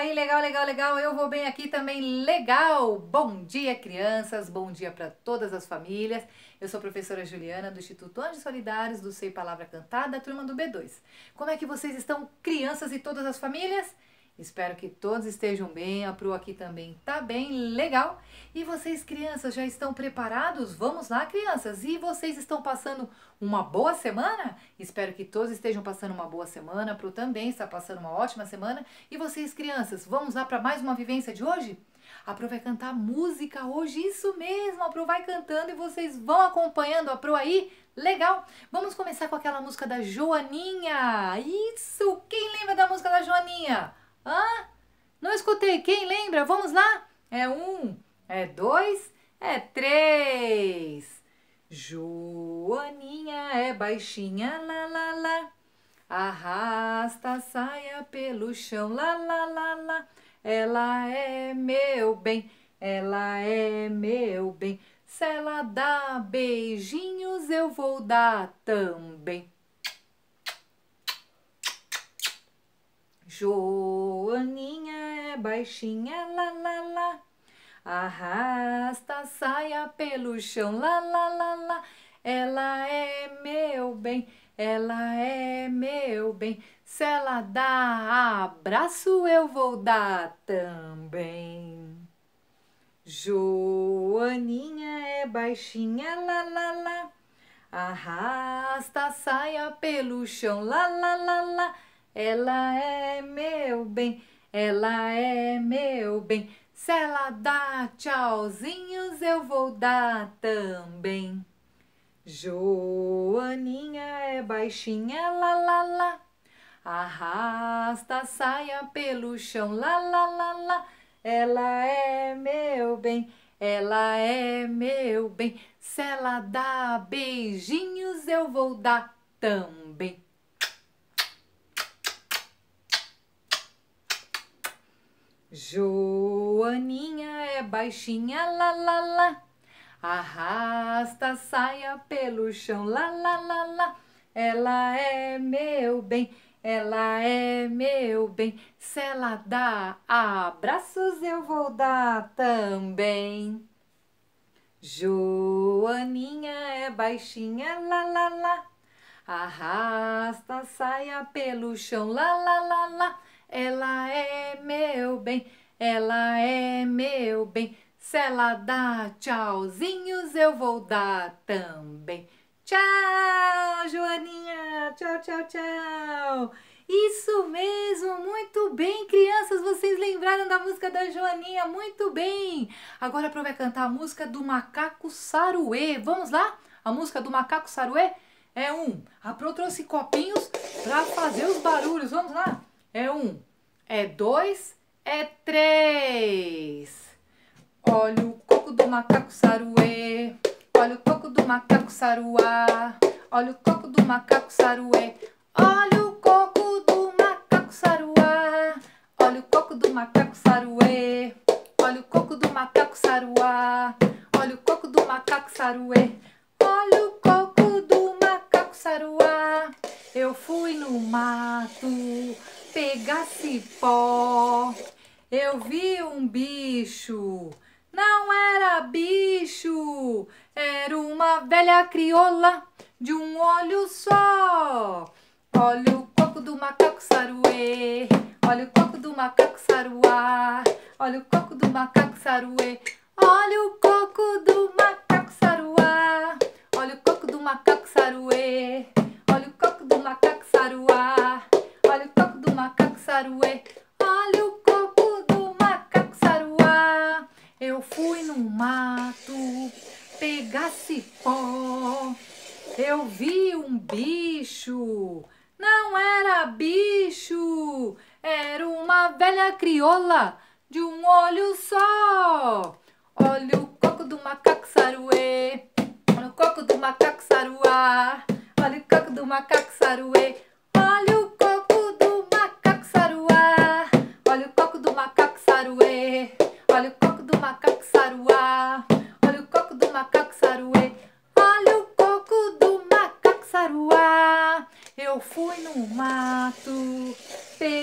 aí, legal, legal, legal. Eu vou bem aqui também, legal. Bom dia, crianças. Bom dia para todas as famílias. Eu sou a professora Juliana do Instituto Anjos Solidários do Sei Palavra Cantada, turma do B2. Como é que vocês estão, crianças e todas as famílias? Espero que todos estejam bem. A Pro aqui também tá bem, legal. E vocês, crianças, já estão preparados? Vamos lá, crianças! E vocês estão passando uma boa semana? Espero que todos estejam passando uma boa semana. Pro também está passando uma ótima semana. E vocês, crianças, vamos lá para mais uma vivência de hoje? A Pro vai cantar música hoje, isso mesmo! A Pro vai cantando e vocês vão acompanhando a Pro aí? Legal! Vamos começar com aquela música da Joaninha! Isso! Quem lembra da música da Joaninha? Hã? Não escutei! Quem lembra? Vamos lá? É um é dois, é três. Joaninha é baixinha, lá, lá, lá. Arrasta a saia pelo chão, lá, lá, lá, lá. Ela é meu bem, ela é meu bem. Se ela dá beijinhos, eu vou dar também. Joaninha é baixinha, lá, lá, lá. Arrasta a saia pelo chão, la la la la. Ela é meu bem, ela é meu bem. Se ela dá abraço, eu vou dar também. Joaninha é baixinha, la la la. Arrasta a saia pelo chão, la la la la. Ela é meu bem, ela é meu bem. Se ela dá tchauzinhos, eu vou dar também. Joaninha é baixinha, lá, lá, lá. Arrasta a saia pelo chão, lá, lá, lá, lá. Ela é meu bem, ela é meu bem. Se ela dá beijinhos, eu vou dar também. Joaninha é baixinha, la la la. Arrasta a saia pelo chão, la la la la. Ela é meu bem, ela é meu bem. Se ela dá abraços, eu vou dar também. Joaninha é baixinha, la la la. Arrasta a saia pelo chão, la la la la. Ela é meu bem, ela é meu bem. Se ela dá tchauzinhos, eu vou dar também. Tchau, Joaninha! Tchau, tchau, tchau! Isso mesmo, muito bem, crianças, vocês lembraram da música da Joaninha, muito bem. Agora a Pro vai é cantar a música do Macaco Saruê. Vamos lá? A música do Macaco Saruê é um. A Pro trouxe copinhos para fazer os barulhos. Vamos lá? É um, é dois, é três. Olha o coco do macaco saruê. Olha o coco do macaco saruá. Olha o coco do macaco saruê. Olha o coco do macaco saruá. Olha o coco do macaco saruê. Olha o coco do macaco saruá. Olha o coco do macaco saruê. Olha o coco do macaco saruá. Eu fui no mato pegasse cipó. Eu vi um bicho. Não era bicho, era uma velha crioula de um olho só. Olha o coco do macaco saruê, olha o coco do macaco saruá, olha o coco do macaco saruê, olha o coco do macaco. pegar cipó, eu vi um bicho. Não era bicho, era uma velha crioula de um olho só. Olha o coco do macaco saruê, olha o coco do macaco saruá, olha o coco do macaco saruê, olha o coco do macaco saruá, olha o coco do macaco saruê, olha o coco do macaco saruá.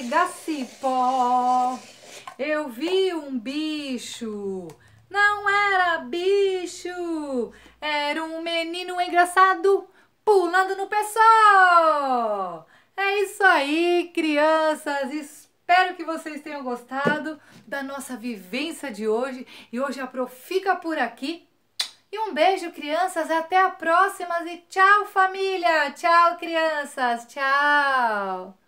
da cipó. Eu vi um bicho. Não era bicho, era um menino engraçado pulando no pessoal. É isso aí, crianças. Espero que vocês tenham gostado da nossa vivência de hoje. E hoje a Pro fica por aqui. E um beijo, crianças. Até a próxima. E tchau, família. Tchau, crianças. Tchau.